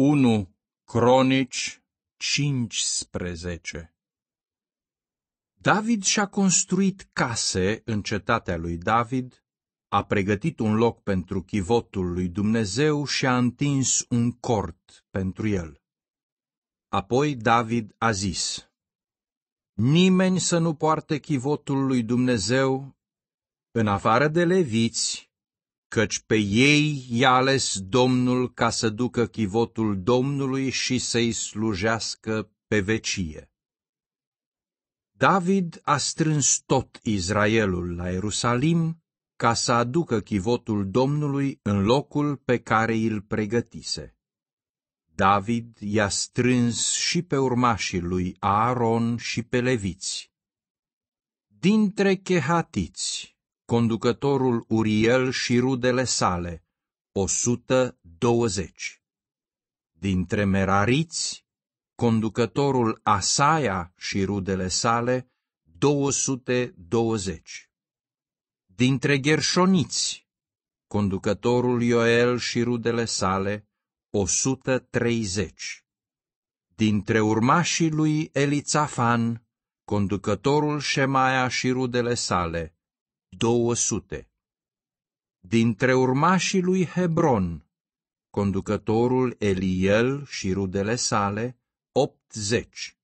1 Cronici 15 David și-a construit case în cetatea lui David, a pregătit un loc pentru chivotul lui Dumnezeu și a întins un cort pentru el. Apoi David a zis, Nimeni să nu poarte chivotul lui Dumnezeu, în afară de leviți, căci pe ei i-a ales Domnul ca să ducă chivotul Domnului și să-i slujească pe vecie. David a strâns tot Israelul la Ierusalim ca să aducă chivotul Domnului în locul pe care îl pregătise. David i-a strâns și pe urmașii lui Aaron și pe leviți. Dintre chehatiți, conducătorul Uriel și rudele sale, 120. Dintre merariți, conducătorul Asaia și rudele sale, 220. Dintre gherșoniți, conducătorul Ioel și rudele sale, 130. Dintre urmașii lui Elițafan, conducătorul Șemaia și rudele sale, 200. Dintre urmașii lui Hebron, conducătorul Eliel și rudele sale, 80.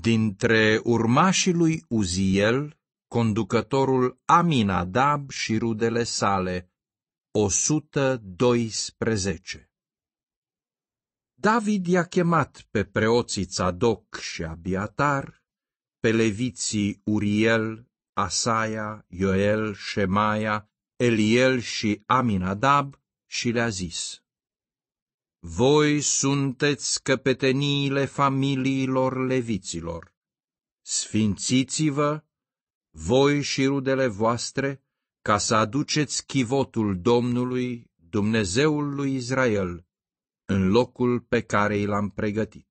Dintre urmașii lui Uziel, conducătorul Aminadab și rudele sale, 112. David i-a chemat pe preoții Țadoc și Abiatar, pe leviții Uriel Asaia, Ioel, Shemaia, Eliel și Aminadab și le-a zis, Voi sunteți căpeteniile familiilor leviților. Sfințiți-vă, voi și rudele voastre, ca să aduceți chivotul Domnului, Dumnezeul lui Israel, în locul pe care i l-am pregătit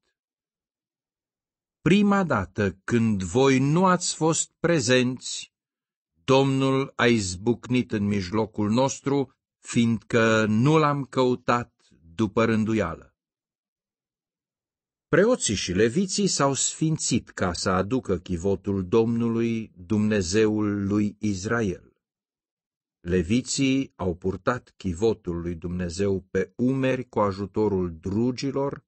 prima dată când voi nu ați fost prezenți, Domnul a izbucnit în mijlocul nostru, fiindcă nu l-am căutat după rânduială. Preoții și leviții s-au sfințit ca să aducă chivotul Domnului, Dumnezeul lui Israel. Leviții au purtat chivotul lui Dumnezeu pe umeri cu ajutorul drugilor,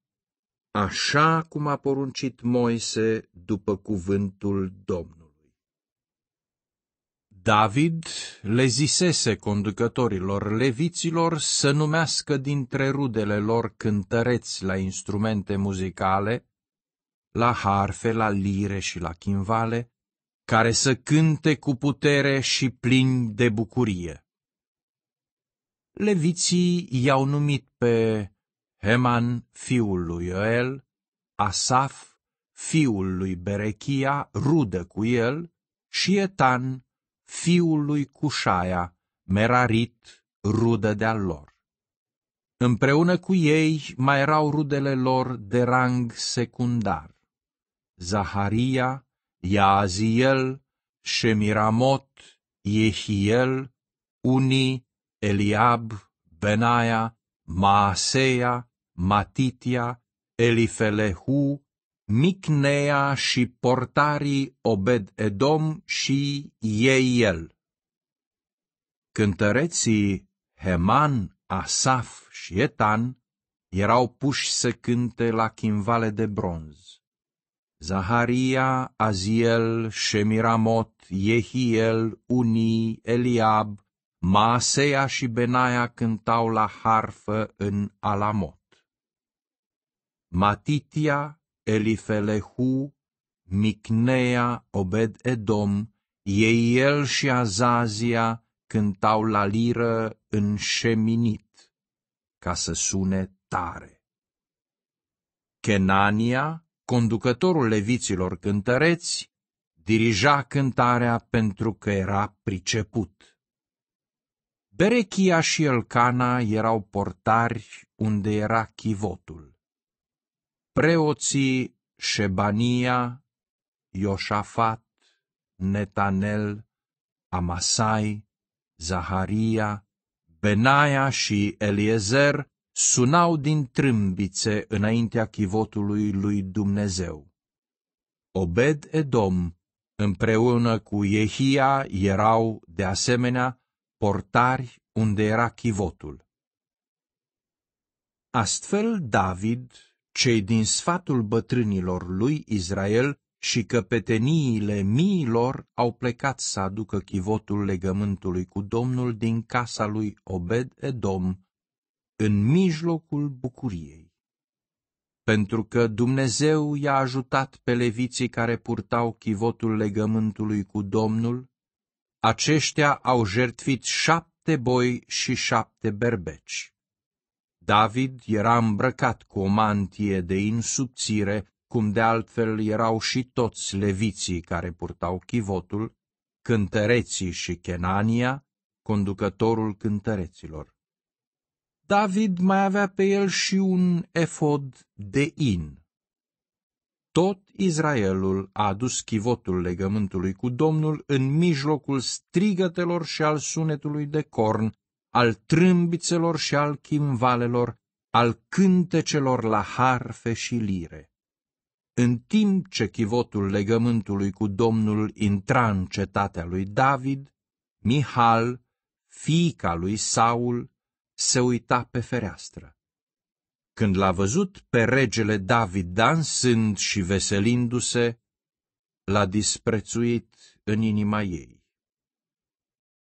așa cum a poruncit Moise după cuvântul Domnului. David le zisese conducătorilor leviților să numească dintre rudele lor cântăreți la instrumente muzicale, la harfe, la lire și la chimvale, care să cânte cu putere și plini de bucurie. Leviții i-au numit pe Heman, fiul lui Joel, Asaf, fiul lui Berechia, rudă cu el, și Etan, fiul lui Cușaia, Merarit, rudă de-al lor. Împreună cu ei mai erau rudele lor de rang secundar. Zaharia, Iaziel, Shemiramot, Yehiel, Uni, Eliab, Benaia, Maaseia, Matitia, Elifelehu, Micnea și portarii Obed-Edom și Eiel. Cântăreții Heman, Asaf și Etan erau puși să cânte la chimvale de bronz. Zaharia, Aziel, Shemiramot, Yehiel, Uni, Eliab, Maasea și Benaia cântau la harfă în Alamot. Matitia, Elifelehu, Micnea, Obed-Edom, Eiel și Azazia cântau la liră șeminit, ca să sune tare. Kenania, conducătorul leviților cântăreți, dirija cântarea pentru că era priceput. Berechia și Elcana erau portari unde era chivotul. Preoții Șebania, Ioșafat, Netanel, Amasai, Zaharia, Benaia și Eliezer sunau din trâmbițe înaintea chivotului lui Dumnezeu. Obed Edom împreună cu Iehia erau, de asemenea, portari unde era chivotul. Astfel David cei din sfatul bătrânilor lui Israel și căpeteniile miilor au plecat să aducă chivotul legământului cu Domnul din casa lui Obed-Edom, în mijlocul bucuriei. Pentru că Dumnezeu i-a ajutat pe leviții care purtau chivotul legământului cu Domnul, aceștia au jertfit șapte boi și șapte berbeci. David era îmbrăcat cu o mantie de insubțire, cum de altfel erau și toți leviții care purtau chivotul, cântăreții și Kenania, conducătorul cântăreților. David mai avea pe el și un efod de in. Tot Israelul a adus chivotul legământului cu Domnul în mijlocul strigătelor și al sunetului de corn al trâmbițelor și al chimvalelor, al cântecelor la harfe și lire. În timp ce chivotul legământului cu Domnul intra în cetatea lui David, Mihal, fiica lui Saul, se uita pe fereastră. Când l-a văzut pe regele David dansând și veselindu-se, l-a disprețuit în inima ei.